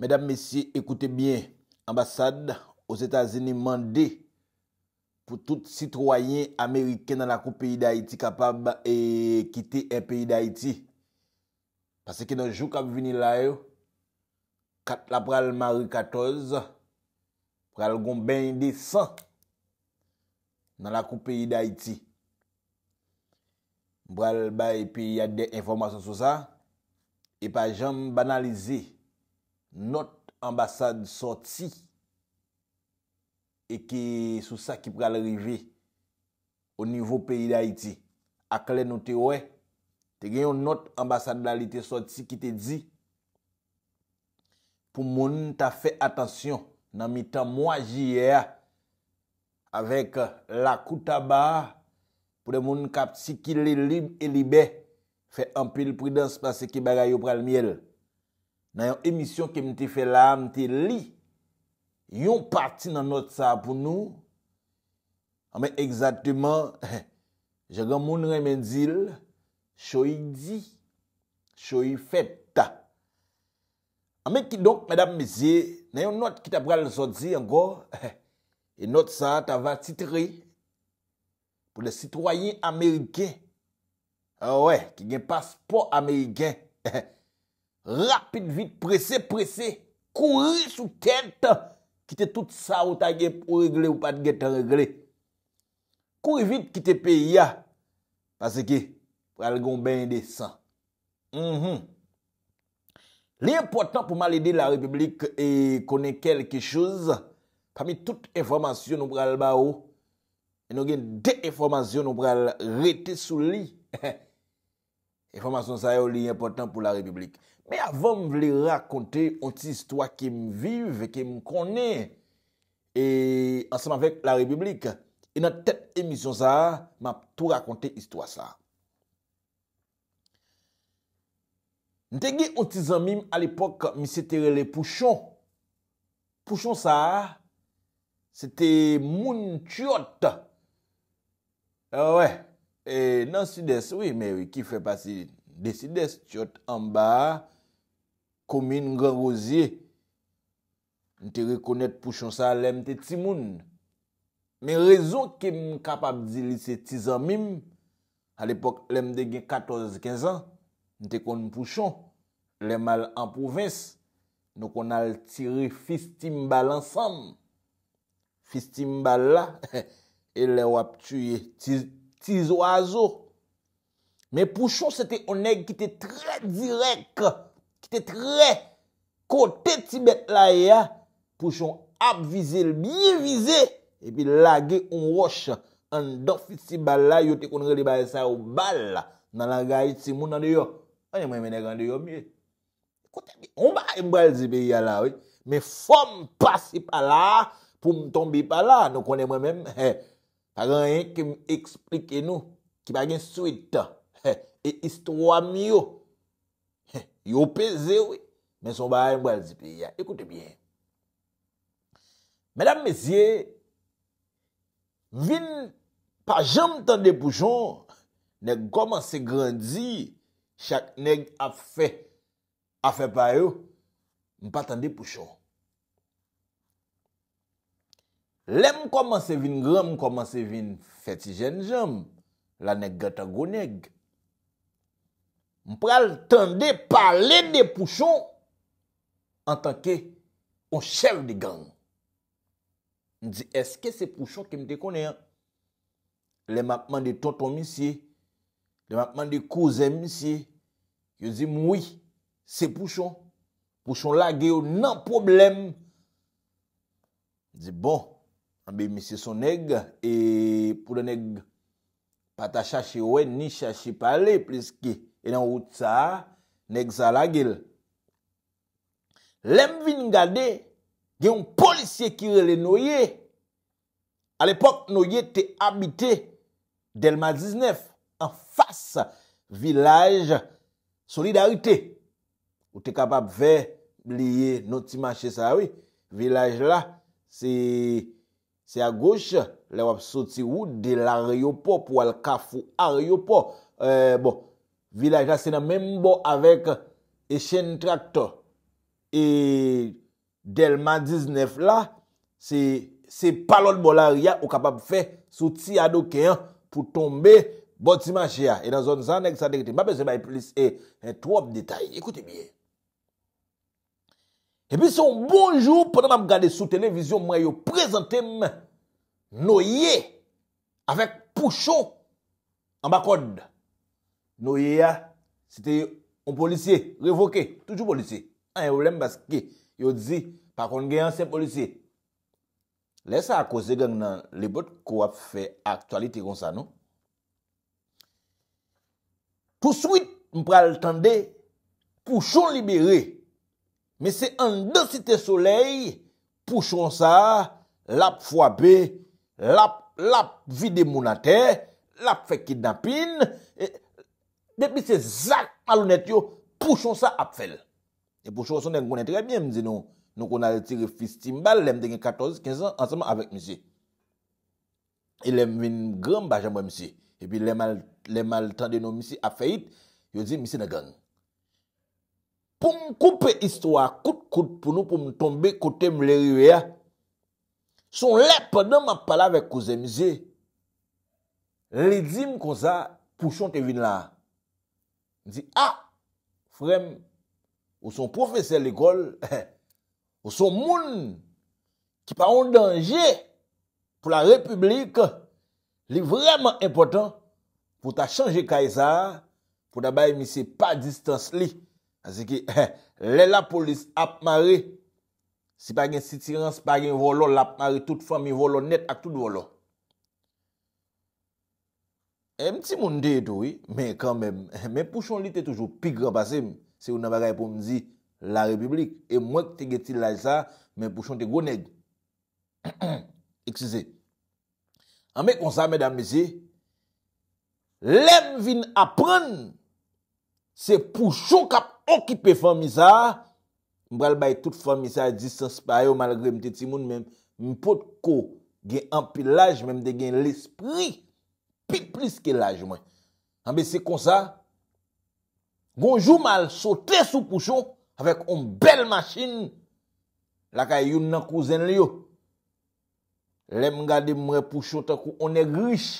Mesdames, messieurs, écoutez bien. Ambassade aux Etats-Unis m'en dit pou tout citoyen amerikien nan la coupe pays d'Haïti kapab kite un pays d'Haïti. Pase kè nan jou kap vini la yo, la pral Marie XIV, pral goun ben 10, nan la coupe pays d'Haïti. Pral bay pi yade informasyon sou sa, e pa jom banalizey. Not ambasade sot si e ki sou sa ki pral rive o nivou peyi da iti ak le note we te genyon not ambasade la li te sot si ki te di pou moun ta fe atensyon nan mi tan mwa ji ye avek lakou taba pou de moun kap si ki li libe fe ampil pridans pa se ki bagay yo pral miel nan yon emisyon ke mte fè la, mte li, yon parti nan not sa pou nou, a men, egzatèman, jè gen moun remèndil, choui di, choui fèp ta. A men, ki donk, mèdame me zè, nan yon not ki ta pral zò zè an gò, e not sa, ta va titri, pou le sitroyen amèrikè, a ah wè, ki gen paspò amèrikè, eh, eh, Rapide, vite, prese, prese, kouri sou tente, kite tout sa ou ta gen ou regle ou pat gen te regle. Kouri vite kite pe ya, pase ki pral gon ben de san. Mm-hmm. Li important pou malede la republik e konen kelke chouz, pa mi tout informasyon nou pral ba ou, e nou gen de informasyon nou pral rete sou li. Informasyon sa yo li important pou la republik. Me avon m vle rakonte onti istwa kem vive, kem kone, e ansan avèk la republik, e nan tet emisyon sa, m ap tou rakonte istwa sa. Nte ge onti zanmim al epok, mi seterele Pouchon. Pouchon sa, se te moun tiyot. Ah e wè, nan Sides, wè, me wè, ki fè pasi de Sides tiyot anba, Komin Grand Rosier. Nte rekonet Pouchon sa lèm te timoun. Men rezon ke m kapab zili se tizan mim. A l'epok lèm de gen 14-15 an. Nte kon Pouchon. Lèm al an provense. Nou kon al tiri Fistimbal ansam. Fistimbal la. E lèm wap tuye tiz o azo. Men Pouchon se te onek ki te tre direk. Kite tre, kote Tibet la ya, e pou chon ap vize l biye vize, epi lage on roche an dofisi bal la, yote konre li baye sa ou bal la, nan la gaye ti moun an deyo, anye mwen mene gande yo miye. Kote bi, on ba e mbal zi be ya la, me fom pase pa la, pou m tombe pa la, nou konye mwen men, he, agan yon ki m eksplike nou, ki bagen suite, he, e istwa miyo, Yo peze we, men son bayan mwen zipe ya. Ekoute bien. Medan mesye, vin pa jam tande pouchon, nek koman se grandi, chak neg afe, afe pa yo, mpa tande pouchon. Lem koman se vin gram, koman se vin feti jen jam, la neg gata go neg. Mpral tende pale de Pouchon an tanke o chev de gang. Mdi, eske se Pouchon ki mte kone an? Le mapman de tonton misi, le mapman de kouzem misi, yo zi mwi, se Pouchon, Pouchon la geyo nan problem. Zi bon, mbi misi son neg, e pou den neg pata chache we, ni chache pale, plis ki E nan wouta, nek zalagil. Lem vin gade, gen yon polisye kirele noye. A l'epok noye te habite, Delma 19, an fasa, vilaj, solidarite. Ou te kapap ve, liye, non ti mache sa, oui. Vilaj la, se, se a goche, le wap soti ou, de l'aryopo, pou al kafu, aryopo. E, euh, bon, Vila jase nan men mbo avek e chen traktor e delman 19 la, se palot bolaria ou kapap fe sou ti adokeyan pou tombe boti manche ya. E dan zon zan nek sa dekite, mba pe se mba e plis e trob detay, ekoute miye. E pi son bonjou, poten mba m gade sou televizyon, mwa yo prezante m nouye avek pouchou ambakondi. Nouye ya... Site yon polisye... Revoke... Toujou polisye... Anye oulem baske... Yon di... Pakon gen ansyen polisye... Lè sa akose gen nan... Le bot kou ap fe aktualite kon sa nou... Tou swit... Mpral tende... Pouchon libere... Mè se an de site soleil... Pouchon sa... Lap fwa be... Lap... Lap vide mounate... Lap fe kidnapin... E Depi se zan malonet yo, Pouchon sa ap fel. E Pouchon son den konet rebyen mzi nou. Nou konare tire fistim bal, Lem denge 14-15 ansaman avek mzi. E lem vin gran bachan bo mzi. E pi lem al tende nou mzi ap feyit, Yo di mzi de gang. Pou m koupe istwa, Kout kout pou nou pou m tombe kote m le rye ya. Son lep nan ma pala vek kouze mzi. Le di m kon sa, Pouchon te vin la. Di a, ah, frem, ou son profeseur l'ekol, ou son moun ki pa yon denje pou la republik li vreman impotant pou ta chanje kaysa pou da baye misi pa distans li. Anzi ki lè la polis apmari, si pa gen sitiran, si pa gen volo, l'apmari tout fami volo net ak tout volo. E mti moun de eto wè, mè kan mèm, mèm pouchon li te toujou pi grap asè mèm, se ou nan bagay pou mzi la republik, e mwen te getil laj sa, mèm pouchon te gonèg. Eksize, an mè konsa mèdame zi, lèm vin apren, se pouchon kap okipe famisa, mbral bay tout famisa disinsparyo malagre mti timoun mèm, mpote ko gen ampilaj mèm te gen l'espri. Pi plis ke laj mwen. Ambe se konsa. Gonjou mal sote sou kouchon. Awek om bel masin. Laka yon nan kouzen liyo. Lem gade mwen pouchon takou one grish.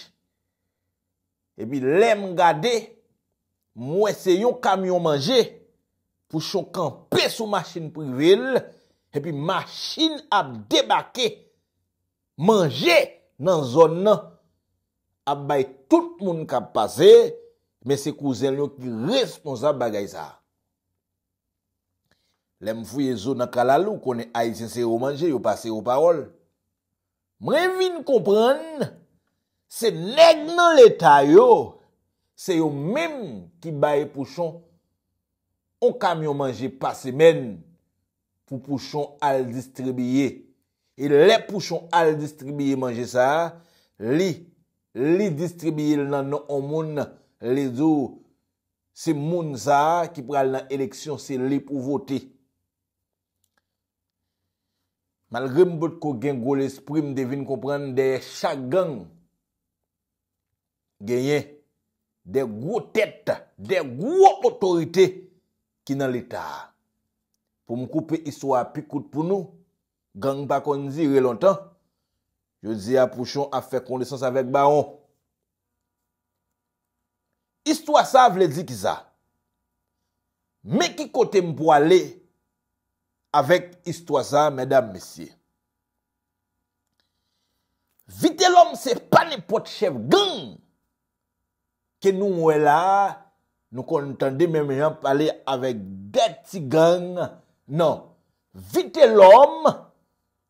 E pi lem gade. Mwen seyon kamyon manje. Pouchon kampe sou masin privil. E pi masin ap debake. Mange nan zon nan kouchon. ap bay tout moun kap pase, men se kou zèl yon ki responsab bagay sa. Lem fwe yon zo nan kalalou, konen a yon se yo manje, yo pase yo parol. Mre vin kompran, se leg nan l'eta yo, se yo men ki baye pouchon, ou kamyon manje pase men, pou pouchon al distribye. E le pouchon al distribye manje sa, li pouchon, Li distribye l nan nou omoun, li zou se moun za ki pral nan eleksyon se lip ou voti Mal rim bot ko gen gwo l esprim devine ko pran de chak gang Genye, de gwo tet, de gwo otorite ki nan l eta Foum koupe iswa pikout pou nou, gang bakon zire lontan Yo di apouchon a fè kondesans avèk baon. Istwa sa vle di ki sa. Mè ki kote mbo ale avèk istwa sa, mèdame messie. Vite lòm se pa nèpot chev gang ke nou mwè la nou kon tande mèmè jan palè avèk gèti gang. Nan, vite lòm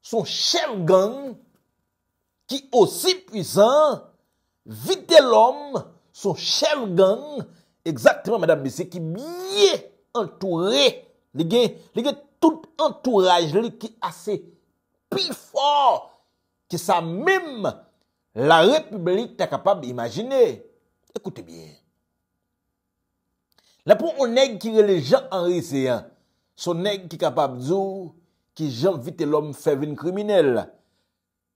son chev gang Ki osi pisan vite l'om, son chèv gang, Exactement, madame Bessé, ki biye entouré, Lè gen tout entourage lè ki asè pi fòr, Ki sa mèm la republik tè kapab imagine. Ekoute bien. La pou o neg kire le Jean-Henri Seyen, Son neg ki kapab djou ki Jean vite l'om fèvèn kriminel,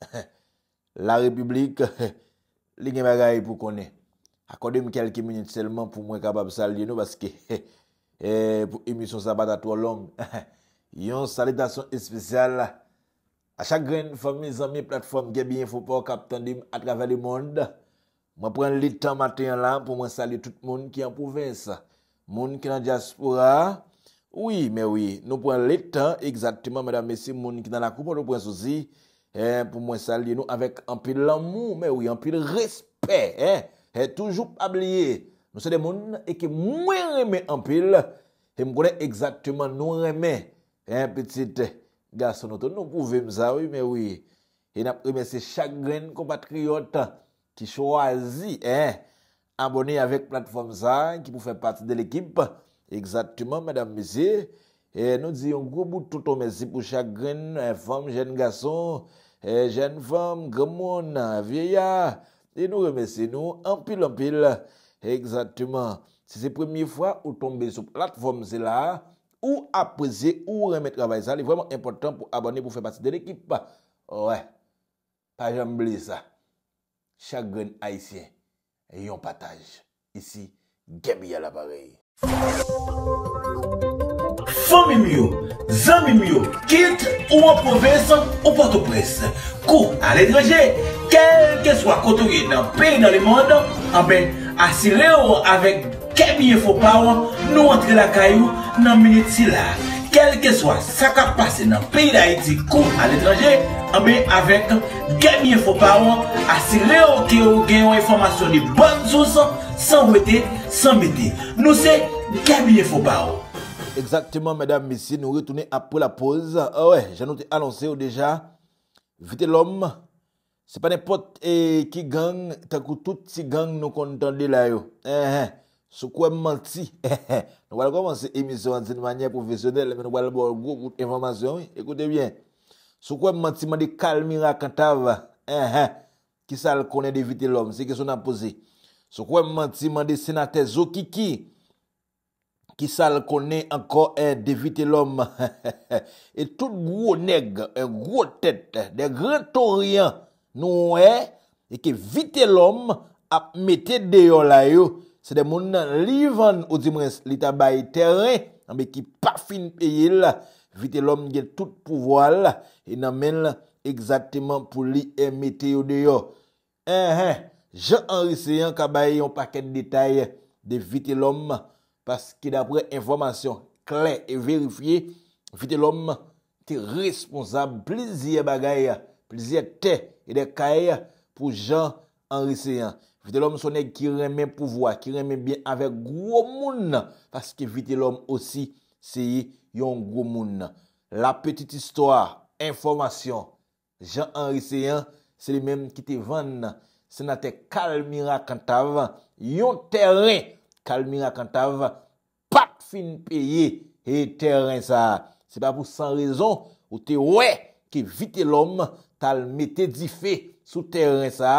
la republik li gen bagay pou kone akode m kelke minut selman pou mwen kabab salye nou baske e, pou emisyon sabata to lom yon salye tasyon espesyal a chagren fami zami platform gebyen foupor kapitan dim at gavali mond mwen pren litan maten lan pou mwen salye tout moun ki an pouven sa moun ki nan diaspora oui me wii nou pren litan mwen salye mwen ki nan akupon mwen pren souzi Eh, pou mwen salye nou avèk anpil l'amou, mè wè, anpil respè, hè, eh. hè, e toujou pabliye. Mwen se demoun, eke mwen remè anpil, e mwen konè egzaktman nou remè, hè, eh, petit, gaso nou ton nou kouvèm za, wè, mè wè. E nap, wè, mè se chagren kompatriot, ki chwazi, hè, abonè avèk platform za, ki pou fè pati de l'ekip, egzaktman, mè dam, mè zi. E nou diyon koubou toutou, mè zi pou chagren, fòm, jèn, gaso. et eh, jeune femme, grand monde, vieillards, hein. et nous remercions nous en pile en pile. Exactement. Si c'est la première fois ou tomber sur la plateforme, c'est là, ou apprécier ou remettre travail, ça, c'est vraiment important pour abonner, pour faire partie de l'équipe. Ouais. Pas jamais ça. Chaque haïtien, et on partage. Ici, Gabriel à l'appareil. Zan mi mi yo, zan mi mi yo, kit ou waproves ou pato pres Kou al etranje, kel ke swa koto ge nan peyi nan li moun Ame asire yo avek kemiye fopawo, nou antre la kayou nan minit si la Kel ke swa saka pase nan peyi da iti kou al etranje Ame avek kemiye fopawo, asire yo geyo informasyon li bon zous San weti, san meti, nou se kemiye fopawo Exactement, mesdames, messieurs, nous retournons après la pause. Ah ouais, j'en ai annoncé déjà. Vite l'homme, c'est pas n'importe qui gang, tant que tout petit gang nous contendait là. Yo. Eh, ce eh, quoi menti. Eh, eh, nous allons commencer l'émission d'une manière professionnelle, mais nous allons avoir beaucoup d'informations. Écoutez bien. Ce quoi menti, m'a dit calmer à qui ça le connaît de vite l'homme, c'est question à posé? Ce quoi menti, m'a dit sénateur Zokiki. Ki sal kone anko e devite lom. E tout gwo neg, e eh, gwo tet, de gran torian nou e, e ki vite lom ap mette deyo la yo. Se de moun nan livan o zimrens li tabay teren, anbe ki pafin peye la, vite lom gen tout pouvoal, e nan men la, egzatiman pou li emete eh, yo deyo. E he, jan anrisyen kabaye yon paket detay de vite lom pouvoal. Paske d'apre informasyon klen e verifye, vitel om te responsab, plizye bagay, plizye te, e de kaya, pou Jean Henri Seyen. Vitel om sonen ki remen pouvoi, ki remen bien avek gwo moun, paske vitel om osi seye yon gwo moun. La petit istwa, informasyon, Jean Henri Seyen, se li menm ki te ven, se nan te kalmira kantavan, yon teren, Kalmina kantav, pak fin peye, e terren sa. Se da pou san rezon, ou te we, ki vite lom, talmete di fe sou terren sa,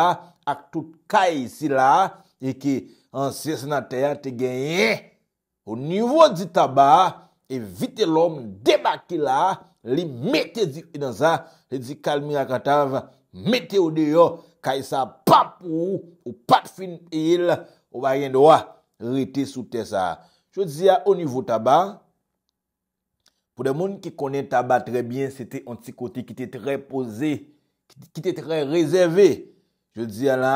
ak tout kay si la, e ki anses nan ter te genye. Ou nivouan di taba, e vite lom debake la, li mette di, e dan sa, le di kalmina kantav, mette ou de yo, kay sa pap ou, ou pak fin peye, ou bagen do a. Reti sou te sa. Chou dzi a, ou nivou taba. Pou de moun ki konen taba trebyen, se te ansi kote ki te trepoze. Ki te tre rezeve. Chou dzi a la.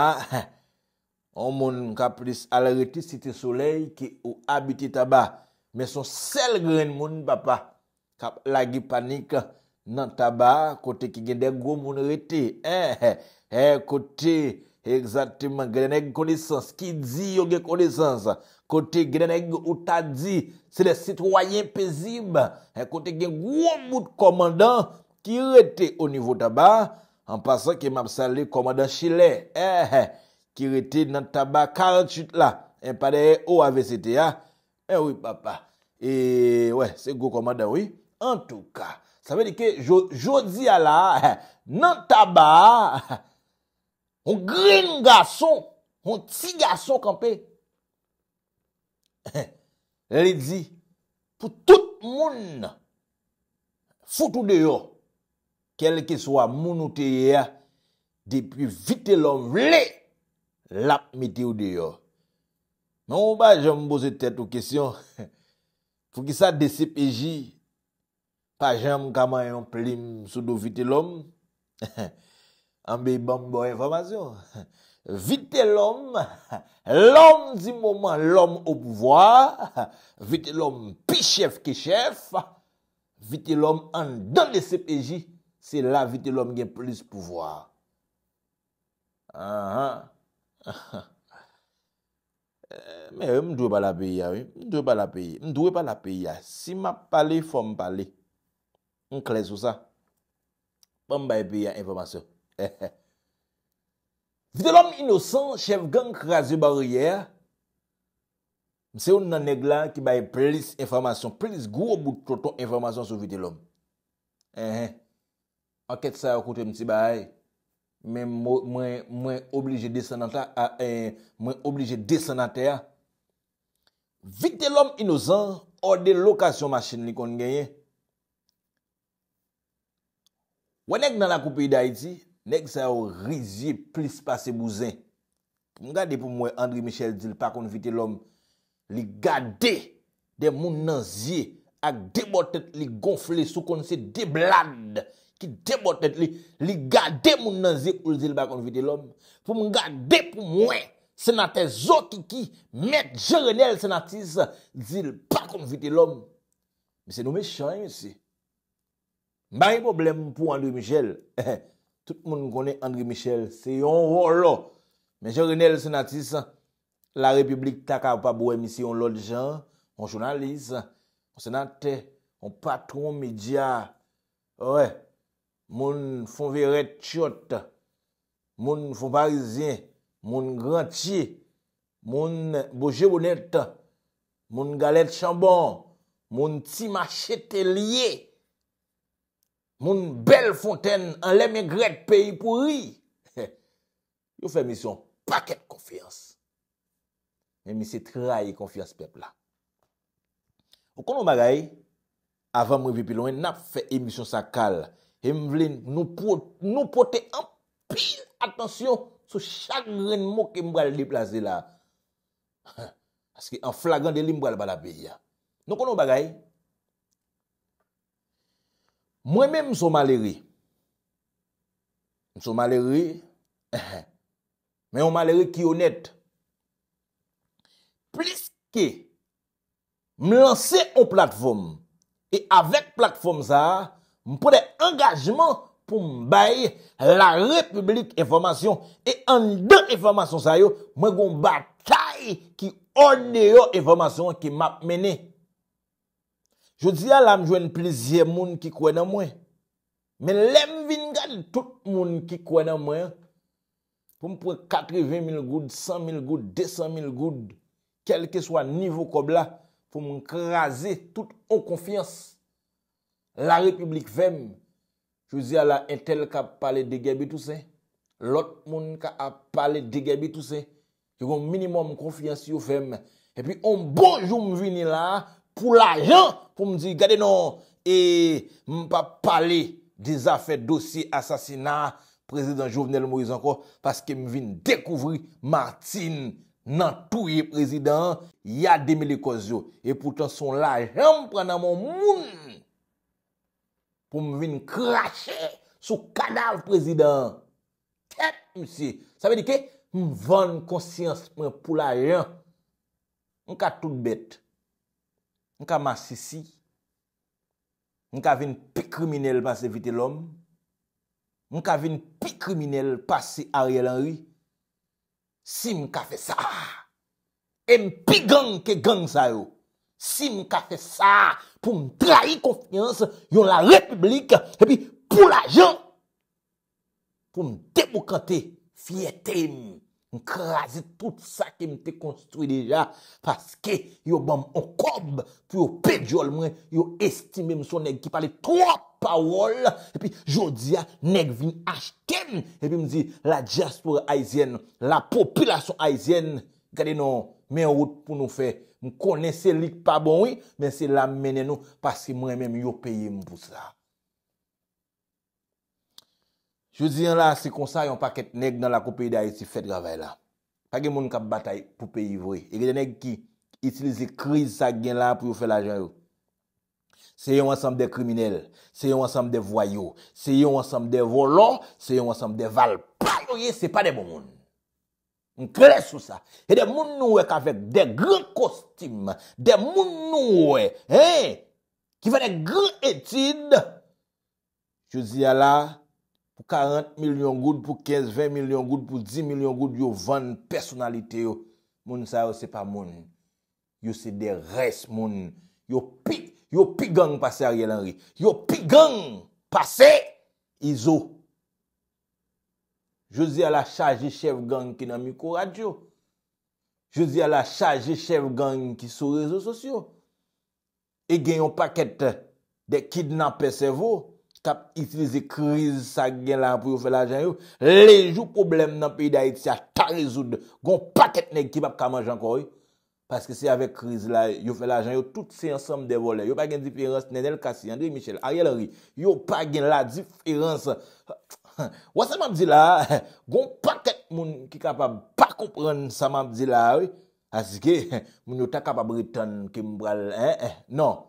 Ou moun kapri al reti se te soley ki ou abite taba. Men son sel gren moun, papa. Kap lagi panik nan taba. Kote ki gen de gomoun reti. He, he, he, kote... Eksatiman, gwenen ek konisans, ki di yo gen konisans Kote gwenen ek ou ta di, se de sitwayen pezib E kote gen gwo mout komandan ki rete eh, eh, o nivou taba An pasan ki map sali komandan chile E he, ki rete nan taba kal chit la E eh, padè ou ave sete ya E wè papa, e wè, se gwo komandan wè An touka, sa vè di ke jodi ala Nan taba, he he Moun grin gason, moun ti gason kampe. Lè di, pou tout moun foute ou de yo, kel ki swa moun ou te ye, depi vite l'om lè, lakme te ou de yo. Non ba jèm boze tèt ou kesyon, fou ki sa de sepeji, pa jèm kama yon plim soudo vite l'om, he he, Ambe yi bon bon informasyon. Vite l'om, l'om zi mouman l'om ou pouvoi. Vite l'om pi chef ke chef. Vite l'om an don de CPJ. Se la vite l'om gen plis pouvoi. Me mdouye pa la peyi ya. Mdouye pa la peyi ya. Si ma pale fòm pale, mkles ou sa. Pombaye peyi ya informasyon. Vite lom inosan, chev gang krasi bariyer, mse ou nan neg lan ki baye prelis informasyon, prelis gwo obu troton informasyon sou vite lom. Ehe, anket sa yo koute mti baye, men mwen oblije desanata, men oblije desanata ya. Vite lom inosan, ou de eh, eh. ah, eh, lokasyon masjen li kon genye. Wenek nan la koupi da iti, Nèk sa yo rizye plis pa se mouzen. Mwen gade pou mwen André Michel dil pa konvite lom. Li gade de moun nan zye ak debote li gonfle sou kon se deblad ki debote li. Li gade moun nan zye ou dil pa konvite lom. Mwen gade pou mwen senate Zotiki met jernel senatise dil pa konvite lom. Se nou me chan yon se. Mba yon problem pou André Michel. Eheh. Sout moun konen André Michel, se yon volo. Menjen René le senatist, la republik takar pa bou emisyon lòd jan, moun jounalist, moun senatè, moun patron media, moun foun verè tchot, moun foun parizien, moun granti, moun bojè bonèt, moun galè tchambon, moun timachè tè liye, Moun bel fonten an lèmè e gred peyi pou ri. Yo fè misyon pakèd konfiyans. Mè misè traye konfiyans pepla. Mou konon bagay, avan mwen vipi loun, nap fè misyon sa kal, e mwen vle nou pote ampil atensyon sou chagren mou ke mwal li plase la. Aske an flagran de li mwal bala peya. Moun konon bagay, Mwen men msou maleri. Msou maleri. Men yon maleri ki yon net. Plis ke m lanse yon platform. E avek platform sa, m pou de engajman pou m baye la Republik Eformation. E an de Eformation sa yo, mwen goun batay ki ode yo Eformation ki map meney. Je zi ala mjwen plizye moun ki kwen an mwen. Men lem vin gade tout moun ki kwen an mwen. Fou mpwen 80.000 goud, 100.000 goud, 200.000 goud. Kelke swan nivou kob la. Fou mwen krasi tout an konfians. La republik vem. Je zi ala entel ka pale degebi tousen. Lot moun ka pale degebi tousen. Yon minimum konfians yon vem. E pi yon bonjou m vin la... pou l'ajan pou m di gade non. E m pa pale di zafet dosi asasina prezident Jovenel Morizanko paske m vin dekouvri Martin nan tou ye prezident yade me le koz yo. E poutan son l'ajan m prena moun moun pou m vin krashe sou kadal prezident. Ket m si. Sa me di ke m vande konsyans pou l'ajan m ka tout bete. Mwen ka masisi, mwen ka ven pi kriminel mas evite lom, mwen ka ven pi kriminel pasi Ariel Henry, si mwen ka fe sa, e mwen pi gang ke gang sa yo, si mwen ka fe sa pou mwen trahi konfians yon la republik, e bi pou la jan pou mwen demokrate fiyete mwen. Mwen krasi tout sa ke mwen te konstrui deja. Paske yo ban mwen okob. Fwe yo pejol mwen. Yo estime mwen son neg ki pale 3 pawol. Epi jodia neg vin ashten. Epi mwen zi la diaspora aizyen. La populasyon aizyen. Gade nou men wot pou nou fe. Mwen kone se lik pa bon wè. Men se la menen nou. Paske mwen mwen mwen yo peye mwen pou sa. Chou ziyan la, se konsa yon paket neg nan la koupe yi da yi si fet rava yi la. Fage moun kap batay pou pe yi vwe. E gwen neg ki itilize kriz sa gen la pou yon fe la jan yon. Se yon ansam de kriminel, se yon ansam de vwayo, se yon ansam de volon, se yon ansam de valpaloye, se pa de bon moun. Un krele sou sa. E de moun noue kavek de gri kostim, de moun noue, he? Ki ve de gri etid. Chou ziyan la. Ou 40 milyon goud pou 15, 20 milyon goud pou 10 milyon goud yo vande personalite yo. Moun sa yo se pa moun. Yo se de res moun. Yo pi gang pase a rye lan ri. Yo pi gang pase. Izo. Je zi ala chaji chev gang ki nan mikoradyo. Je zi ala chaji chev gang ki sou rezo sosyo. E gen yon paket de kidnap esevo. tap itilize kriz sa gen la pou yo fe la jan yo, lejou problem nan pi da iti sa ta rezoud, gon paket nek ki pap kamaj anko yo, paske se ave kriz la yo fe la jan yo, tout se yon som devole, yo pa gen diferans nenel kasi, André Michel, Ariel Ri, yo pa gen la diferans, wase mam di la, gon paket moun ki kapab pa koupren sa mam di la yo, asike moun yo takap abritan ke mbral, eh, eh, nan,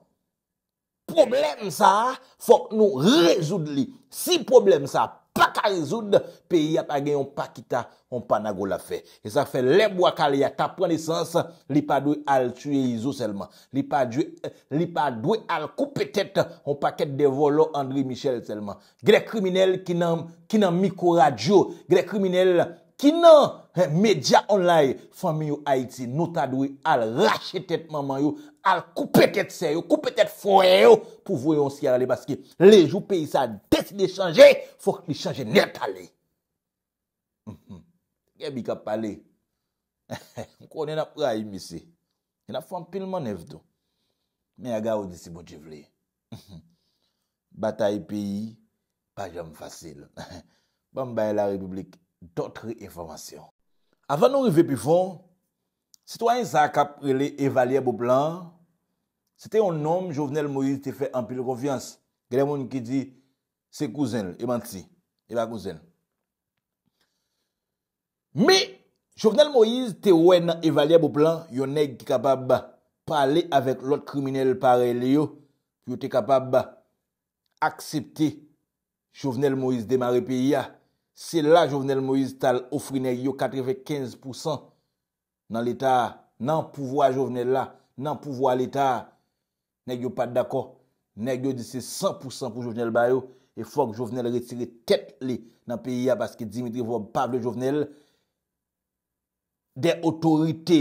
Problem sa fok nou rezoud li. Si problem sa pa ka rezoud, peyi ap agen yon pakita yon panago la fe. E sa fe lebo akal yata prene sens, li pa dwe al tueyizou selman. Li pa dwe euh, al koupetet yon paket devolo Andri Michel selman. Grek kriminel kinan mikoradyo. Grek kriminel kinan... Medya online Fami yo Haiti notadwe Al rachetet maman yo Al koupetet se yo Koupetet fore yo Pou voyon siya gale Baske le jou peyi sa deside chanje Fok li chanje net ale mhm. Gye bi kap pale Mkwone nap ray misi Yena fwampil manev do Me aga ou disi bon jivle mhm. Bataye peyi Pajam fasil Bamba e la republik Dotre informasyon Avan nou rive pi fon, sitwany sa akap rele evalye bo plan, se te yon nom Jovenel Moïse te fe ampil konfians. Gèle moun ki di, se kouzen, e manti, e ba kouzen. Me, Jovenel Moïse te wè nan evalye bo plan, yo neg ki kapab pale avèk lot kriminel parel yo, yo te kapab aksepti Jovenel Moïse demare pi ya. Se la Jovenel Moïse Tal ofri nèk yo 95% nan l'Etat, nan pouvo a Jovenel la, nan pouvo a l'Etat, nèk yo pat d'akon. Nèk yo di se 100% pou Jovenel Bayo, e fok Jovenel retire tet li nan piya paske Dimitri Vob, pav de Jovenel, de otorite,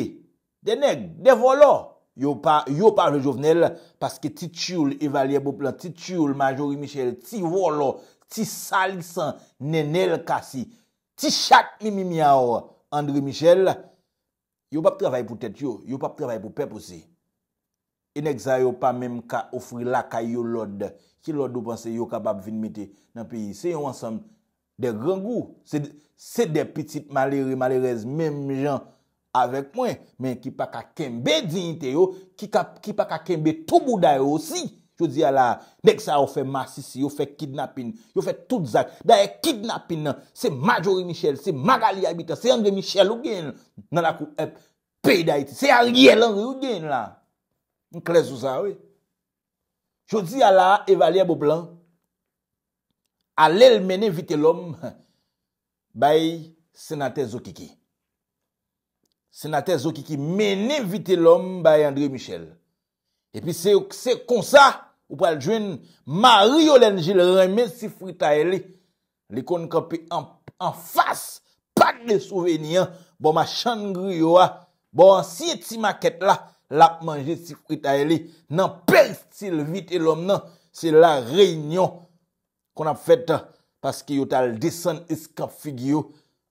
de nèk, de volo, yo pav de Jovenel, paske titi ou l'evalye bou plan, titi ou l'majori Michel, ti volo, Ti salisan nenel kasi, ti chak mimimiao André Michel, yo pap travay pou tèt yo, yo pap travay pou pep osi. E nek zay yo pa mem ka ofri lakay yo lod, ki lod ou panse yo kapap vinmite nan piyi. Se yo ansam de gangou, se de pitit maleri malerez, mem jan avek mwen, men ki pa ka kembe diyente yo, ki pa ka kembe toubou dayo osi. Yo di ala, dek sa yo fe masisi, yo fe kidnapin, yo fe tout zak. Da e kidnapin nan, se Majore Michel, se Magali Abita, se André Michel ou gen nan la kou ep pey da iti. Se Arie Lanri ou gen la. Nkres ou sa we. Yo di ala, Evalia Boblan, alel mene vite l'om, bay Senate Zokiki. Senate Zokiki mene vite l'om bay André Michel. E pi se kon sa, Ou pal jwen Mario len jil reme si frita e li. Li kon kapi an fas pak de souvenyan. Bo ma chan gri yo a. Bo an si eti ma ket la. Lap manje si frita e li. Nan pek stil vit el om nan. Se la reynyon kon ap fet. Paske yo tal desen eskap figyo.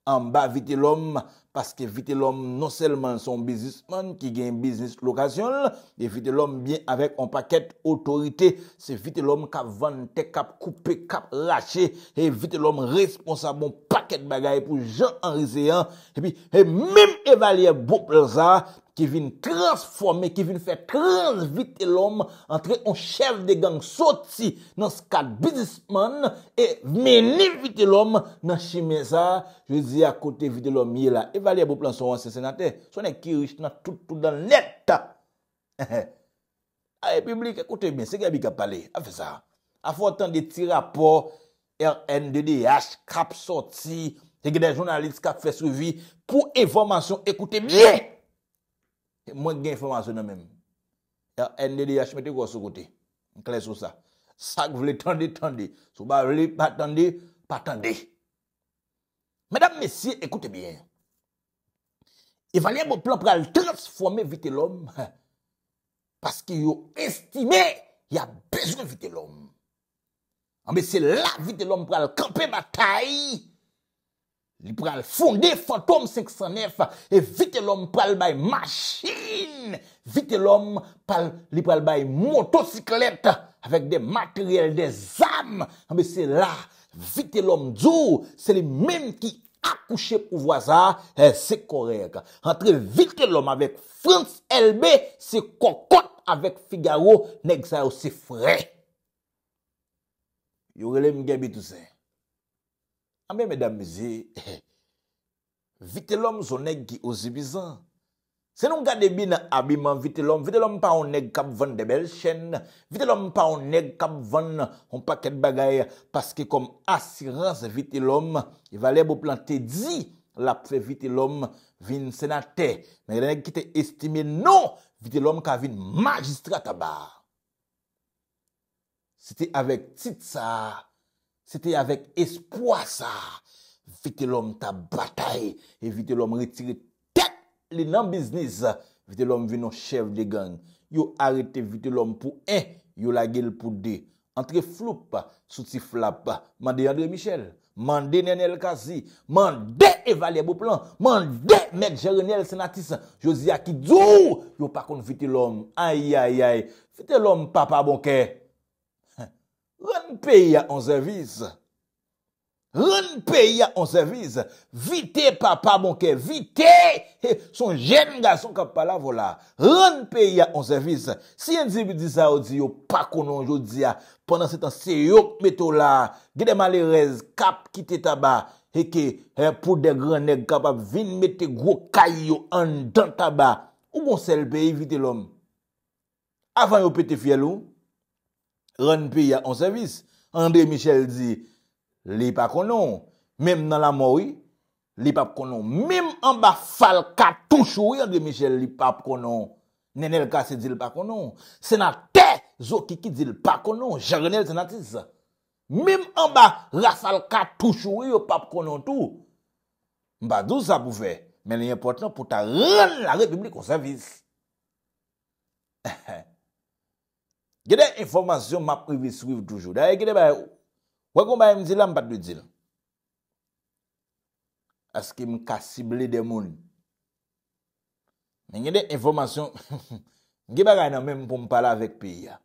an ba vite l'om, paske vite l'om non selman son bizisman, ki gen bizis lokasyon, e vite l'om bin avèk an paket otorite, se vite l'om kap vante, kap koupe, kap lache, e vite l'om responsabon paket bagay, pou jan an rizeyan, epi, e mim evalye bou plaza, Ki vin transforme, ki vin fè trans vite lòm entre un chèv de gang soti nan skat bizisman e meni vite lòm nan chimè sa. Je zi akote vite lòm yè la. Evaluè bou planso anse senate. Sonè ki riche nan tout tout dan net. Ah, a epiblik, akote bè. Se gè bi kap pale, a fè sa. A fò tan de ti rapò, RN2DH, kap soti, se gè de jounalist kak fè srivi. Pou evòmansyon, akote bè. Mwen gen informasyon nan menm. Ya ndd yachmeti kwa sou kote. Mwen kle sou sa. Sa k vle tande tande. Sou ba vle pa tande, pa tande. Madame Messie, ekoute bien. E valyen bon plan pral transforme vite l'om. Pas ki yo estime, ya bezon vite l'om. Ambe se la vite l'om pral kampe ma tayi. Li pral fonde fantom 609 e vite l'om pral bay machine. Vite l'om li pral bay motosiklet avèk de materyèl de zam. Ambe ah, se la, vite l'om djou. Se li menm ki akouche pou vwa za, se korek. Antre vite l'om avèk France LB, se kokot avèk Figaro, neg sa yo se fre. Yo rele mgebi tout se. Ambe mèdame zi, eh, vitilom zonèk ki ozi bizan. Se nou gade bin abiman vitilom, vitilom pa ou neg kapvan debèl chèn, vitilom pa ou neg kapvan ou pakèd bagay, paske kom asirans vitilom, i valè bo plantè di la pre vitilom vin senate. Mè genèk ki te estime non vitilom ka vin magistra taba. Siti avek titsa Sete avèk espwa sa. Vite l'om ta bataye. E vite l'om retire tek li nan bizniz. Vite l'om vi nou chev de gang. Yo arete vite l'om pou en. Yo la gel pou de. Antre floup. Tsouti flap. Mande Yadre Michel. Mande Nenel Kazi. Mande Evalie Boplant. Mande Medjere Niel Senatis. Josia Kidzou. Yo pakoun vite l'om. Ayayay. Vite l'om papa bonke. Ren pe ya an servis. Ren pe ya an servis. Vite papa bonke. Vite. Son jen ga, son kap pala vola. Ren pe ya an servis. Si yon zibi di sa odzi yo pa konon jodzi ya. Ah. Pendan se tan se yok meto la. Gede mali rez kap kite taba. Heke, he pou de granek kap a vin meti gro kay yo an dan taba. Ou bon sel pe evite lom? Afan yo pete fiel oum? Ren pi ya an servis. Andre Michel di, li pa konon. Mem nan la mori, li pa konon. Mem an ba falka tou chouri, Andre Michel, li pa konon. Nen el kase di li pa konon. Sena te, zo kiki di li pa konon. Jarnel sena ti sa. Mem an ba la falka tou chouri, li pa konon tou. Mba dous sa pou fe. Men en portan pou ta ren la republikan servis. Gye de informasyon ma privi swiv toujou. Da ye gye de baye ou. Wakou baye mdi lam pati dzi lan. Aske mka sible demoun. Nye gye de informasyon. Gye bagay nan men pou mpala vek pi ya.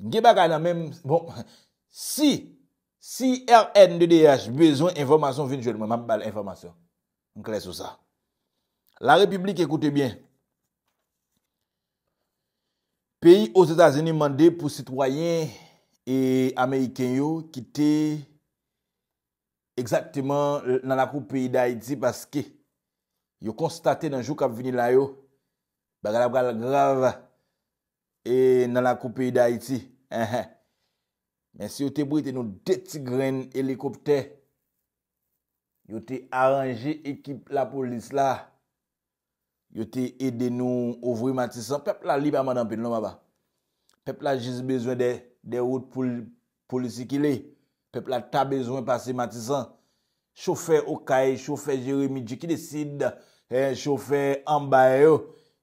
Gye bagay nan men. Bon. Si. Si RNDH bezo informasyon finjou. Mwen mpa bal informasyon. Mkle sou sa. La republik ekoute bien. Peyi os Etazeni mande pou sitwayen e Ameriken yo ki te Eksakteman nan lakou peyi d'Aiti baske Yo konstate nan jou kap vini la yo Bagalap gal grav e nan lakou peyi d'Aiti Men si yo te brite nou deti gren helikopte Yo te aranje ekip la polis la Yo te ede nou ouvri matisan. Pepl la libe amadampe nou maba. Pepl la jiz bezwen de road polisi ki le. Pepl la ta bezwen pase matisan. Choufer okaye, choufer jere midi ki deside. Choufer ambaye yo.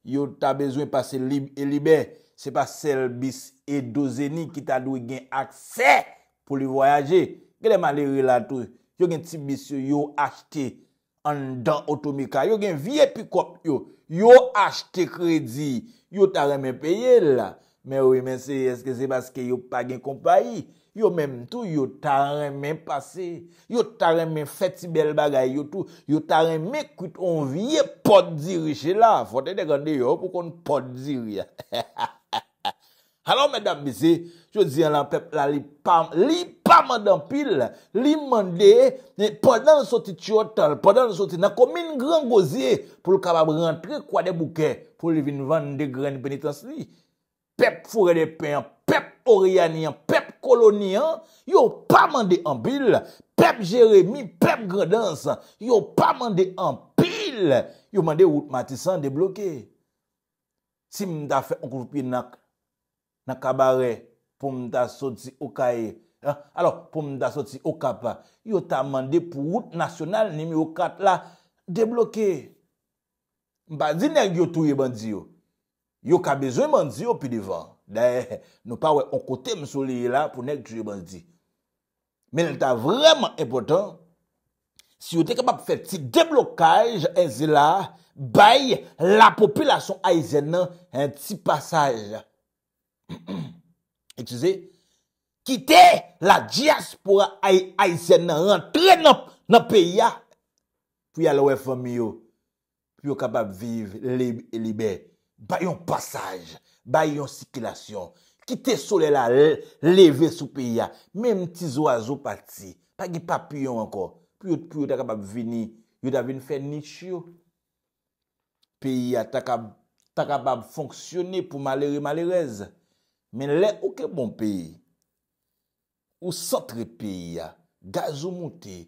Yo ta bezwen pase libe. Se pa sel bis e dozeni ki ta dwi gen akse pou li voyaje. Gede man li relato. Yo gen tip bis yo yo akse te. An dan otomika, yo gen vie epikop yo, yo ashte kredi, yo taran men peye la. Men wè men se eske se baske yo pa gen kompayi, yo men mtou, yo taran men pase, yo taran men fet si bel bagay yo tou, yo taran men kwit on vie podzi riche la. Fote de gande yo pou kon podzi ria. Halon men dam bise, chou diyan lan pep la li pam lip. pa mande anpil, li mande eh, pep nan soti tiotal, pep nan soti nan komine grangozye pou l'kabab rentre kwa de bouke pou li vin vande grani penitans li. Pep fure de pen, pep orianian, pep kolonian, yo pa mande anpil, pep jeremi, pep gredansan, yo pa mande anpil, yo mande out matisan debloke. Si mda fe okupi nak nakabare pou mda soti okaye, Ah, alo pou m da soti okapa yo ta mande pou wout nasyonal nimi yo kat la debloke mba zi nèk yo touye bandi yo yo ka bezoy mandi yo pi divan nou pa wè okote m soleye la pou nèk touye bandi men el ta vreman epotan si yo te kebab fè ti deblocaj enzi la bay la popilasyon aizè nan en ti pasaj ekzize Kite la diaspora aisen nan rentre nan peyya. Puyal wè fòm yo. Puyo kabab vive libe. Bayon passage. Bayon sikilasyon. Kite sole la leve sou peyya. Mèm ti zo azo pati. Pagy pa piyon ankon. Puyo ta kabab vini. Yo da vini fè nishyo. Peyya ta kabab fonksyonè pou malere malerez. Men lè ouke bon peyye. Ou sotre pe ya, gaz ou mouti,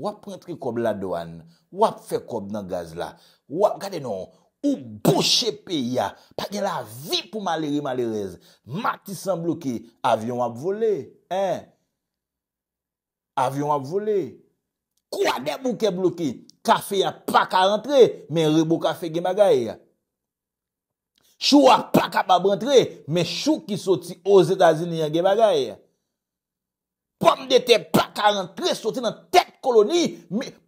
wap rentri kob la doan, wap fe kob nan gaz la, wap gade non, ou boucher pe ya, pa gen la vi pou maleri malerez, mati san bloki, avyon wap vole, he? Avyon wap vole, kwa de bouke bloki, kafe ya pak a rentre, men rebo kafe gen bagay ya? Chou wap pak a bab rentre, men chou ki soti oze gazi ni ya gen bagay ya? Pomme de te pa ka rentre, sote nan tek koloni,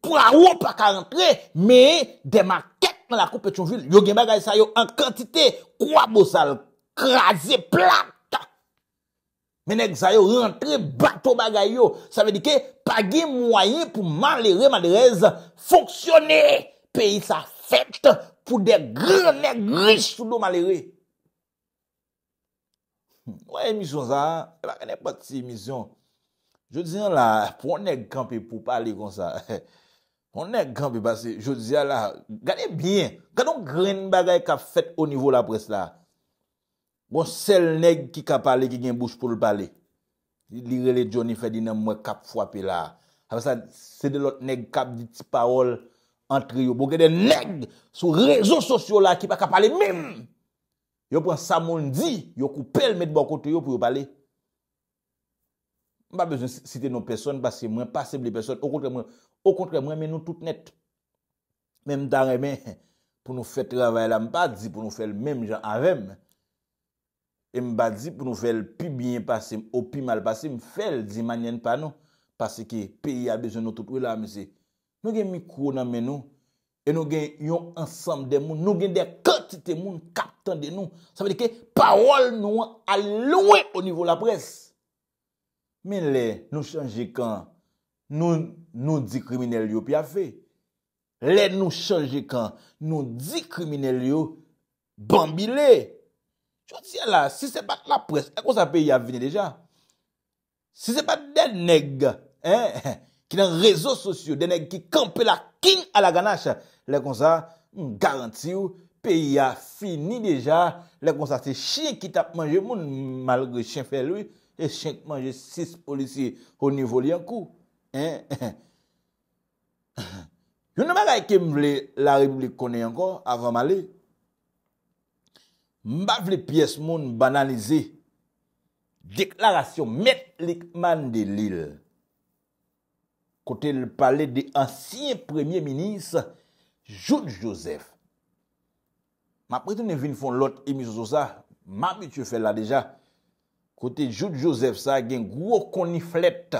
pou la ou pa ka rentre, me de ma ket nan la koupe etion jil, yo gen bagay sa yo, an kantite, kwa bo sal, krasi, plat. Menek sa yo rentre, batou bagay yo, sa ve di ke, pagi mwoye pou malere madrez, fonksyone, peyi sa fète, pou de gre negri, soudo malere. Kwa hmm. emisyon sa, e baka ne pati emisyon, Je diyan la, pou onèk gampi pou pali kon sa. Onèk gampi basi, je diyan la, gade bien. Gade yon gren bagay ka fèt o nivou la pres la. Bon sel nèk ki ka pali ki gen bouche pou l'pali. Lire le Johnny Ferdinand mwen kap fwape la. Havè sa, sè de lot nèk kap di ti parol antre yo. Bo gade nèk sou rezo sosyo la ki pa ka pali mèm. Yo pran sa moun di, yo koupel met bo kote yo pou yo pali. Mba bezon site nou person, basi mwen paseble person, okontre mwen men nou tout net. Men mda remen, pou nou fet travay la, mba di pou nou fel menm jan avem. E mba di pou nou fel pi bien pase, ou pi mal pase, mfel di manyen pa nou, basi ki peyi a bezon nou tout wila, mzi. Nou gen mikro nan men nou, e nou gen yon ansam de moun, nou gen de kati te moun kapten de nou. Sa vede ke parol nou an alouè ou nivou la presse. Men le nou chanje kan, nou di krimine liyo pi a fe. Le nou chanje kan, nou di krimine liyo, bambi le. Chotien la, si se pat la pres, ekon sa peyi a vini deja. Si se pat deneg, eh, eh, eh, ki nan rezo sosyo, deneg ki kampe la king a la ganache, lekonsa, garantiu, peyi a fini deja, lekonsa, se chien ki tap manje moun malgre chen fe loui, E chenk manje sis polisye Ho nivoli an kou Yon nan mwaga e kem vle la republik kone an kon Avan male Mbav le piyes moun banalize Deklarasyon metlikman de l'il Kote le pale de ansyen premier minis Joun Joseph Ma pretene vin fon lot E mi zozoza Ma mi tche fè la deja Kote Joude Joseph sa gen gwo koniflet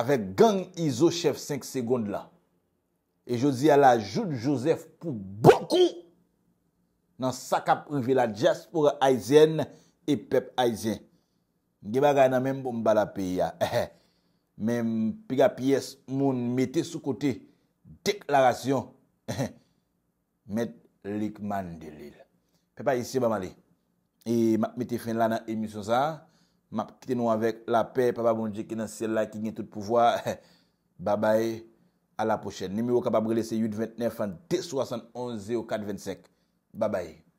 avek gang Izochev 5 segonde la. E josi ala Joude Joseph pou boku nan sakap revila diaspora aizyen e pep aizyen. Giba gana menm bombala piya. Eh, eh. Menm piga piyes moun mette sou kote deklarasyon. Eh, Met likman delil. Pepa isi ba mali. E map meti fin la nan emisyon sa. Map kite nou avek la pe. Papa bon diye ki nan sel la ki gen tout pouvoi. Babay. A la pochen. Nimi wakababrele se 829 an 271 045. Babay.